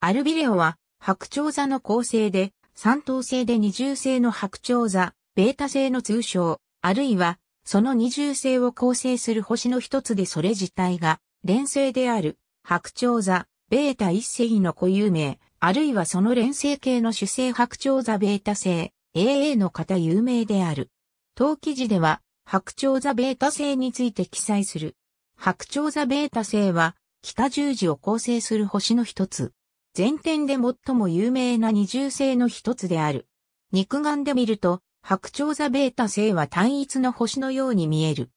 アルビレオは白鳥座の構成で、三等星で二重星の白鳥座、ベータ星の通称、あるいは、その二重星を構成する星の一つでそれ自体が、連星である、白鳥座、ベータ一星の固有名、あるいはその連星系の主星白鳥座ベータ星、AA の方有名である。当記事では、白鳥座ベータ星について記載する。白鳥座ベータ星は、北十字を構成する星の一つ。全天で最も有名な二重星の一つである。肉眼で見ると、白鳥座ベータ星は単一の星のように見える。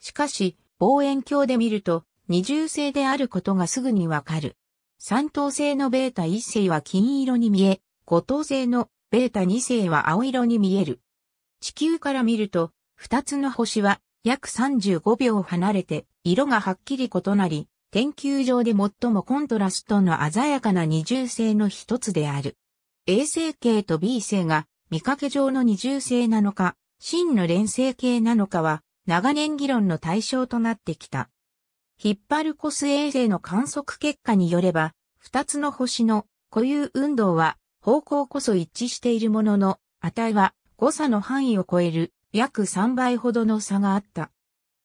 しかし、望遠鏡で見ると、二重星であることがすぐにわかる。三等星のベータ一星は金色に見え、五等星のベータ二星は青色に見える。地球から見ると、二つの星は約35秒離れて、色がはっきり異なり、研究上で最もコントラストの鮮やかな二重性の一つである。A 星系と B 星が見かけ上の二重性なのか、真の連星系なのかは、長年議論の対象となってきた。ヒッパルコス衛星の観測結果によれば、二つの星の固有運動は方向こそ一致しているものの、値は誤差の範囲を超える約3倍ほどの差があった。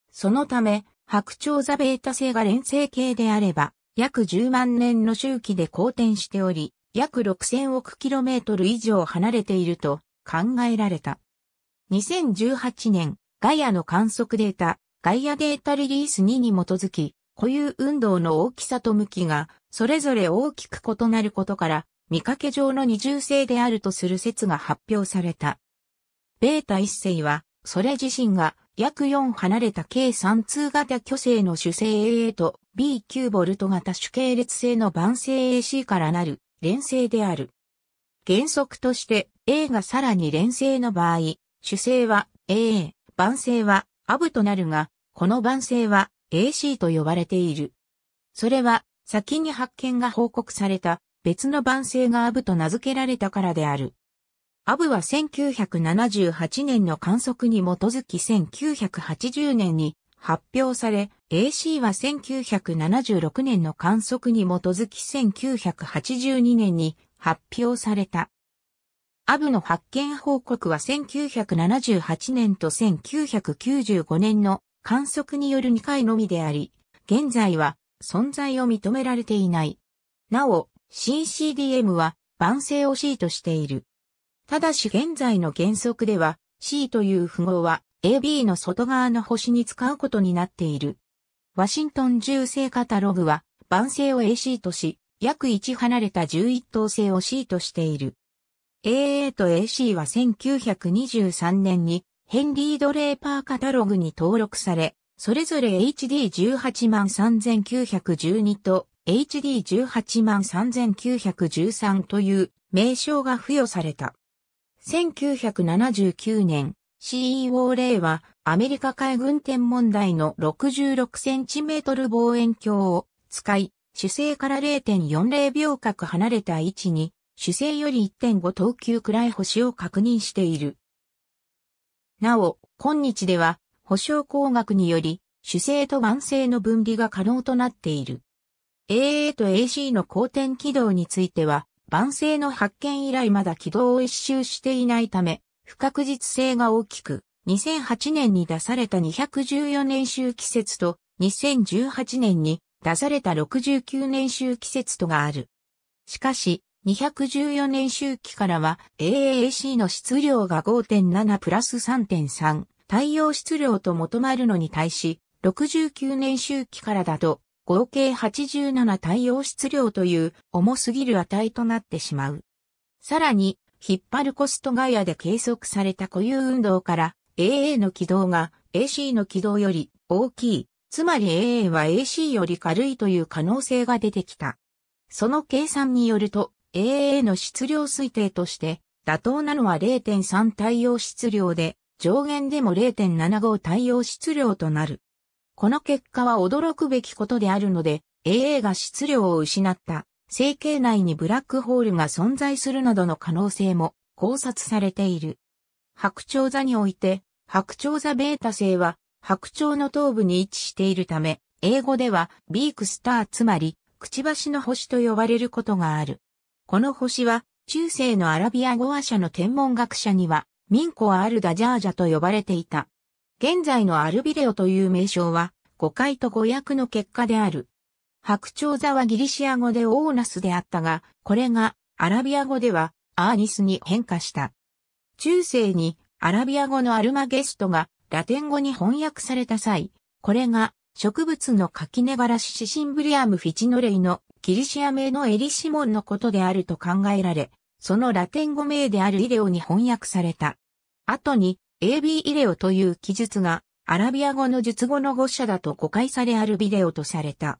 そのため、白鳥座ベータ星が連星系であれば、約10万年の周期で公転しており、約6000億キロメートル以上離れていると考えられた。2018年、ガイアの観測データ、ガイアデータリリース2に基づき、固有運動の大きさと向きが、それぞれ大きく異なることから、見かけ上の二重星であるとする説が発表された。ベータ一星は、それ自身が約4離れた計3通型巨星の主星 AA と B9 ボルト型主系列性の晩星 AC からなる連星である。原則として A がさらに連星の場合、主星は AA、晩星はアブとなるが、この晩星は AC と呼ばれている。それは先に発見が報告された別の晩星がアブと名付けられたからである。アブは1978年の観測に基づき1980年に発表され、AC は1976年の観測に基づき1982年に発表された。アブの発見報告は1978年と1995年の観測による2回のみであり、現在は存在を認められていない。なお、CCDM は万世を C としている。ただし現在の原則では C という符号は AB の外側の星に使うことになっている。ワシントン銃声カタログは番星を AC とし、約1離れた11等星を C としている。AA と AC は1923年にヘンリー・ドレーパーカタログに登録され、それぞれ HD183,912 と HD183,913 という名称が付与された。1979年、CEO 例はアメリカ海軍天文台の6 6トル望遠鏡を使い、主星から0.40秒角離れた位置に、主星より1.5等級くらい星を確認している。なお、今日では、保証工学により、主星と晩星の分離が可能となっている。AA と AC の公転軌道については、万世の発見以来まだ軌道を一周していないため、不確実性が大きく、2008年に出された214年周期説と、2018年に出された69年周期説とがある。しかし、214年周期からは AAC の質量が5.7プラス3.3、太陽質量と求まるのに対し、69年周期からだと合計87対応質量という重すぎる値となってしまう。さらに、引っ張るコストガイアで計測された固有運動から AA の軌道が AC の軌道より大きい、つまり AA は AC より軽いという可能性が出てきた。その計算によると AA の質量推定として妥当なのは0.3対応質量で上限でも0.75対応質量となる。この結果は驚くべきことであるので、AA が質量を失った、成形内にブラックホールが存在するなどの可能性も考察されている。白鳥座において、白鳥座ベータ星は白鳥の頭部に位置しているため、英語ではビークスターつまり、くちばしの星と呼ばれることがある。この星は、中世のアラビア語話者の天文学者には、ミンコア・ールダジャージャと呼ばれていた。現在のアルビレオという名称は、誤解と誤訳の結果である。白鳥座はギリシア語でオーナスであったが、これがアラビア語ではアーニスに変化した。中世にアラビア語のアルマゲストがラテン語に翻訳された際、これが植物の垣根バラシシシンブリアムフィチノレイのギリシア名のエリシモンのことであると考えられ、そのラテン語名であるイデオに翻訳された。後に AB イレオという記述がアラビア語の術語の語者だと誤解されアルビデオとされた。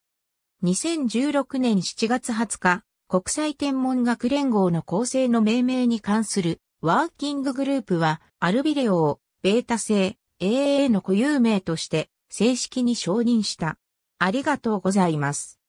2016年7月20日、国際天文学連合の構成の命名に関するワーキンググループはアルビデオをベータ製 AA の固有名として正式に承認した。ありがとうございます。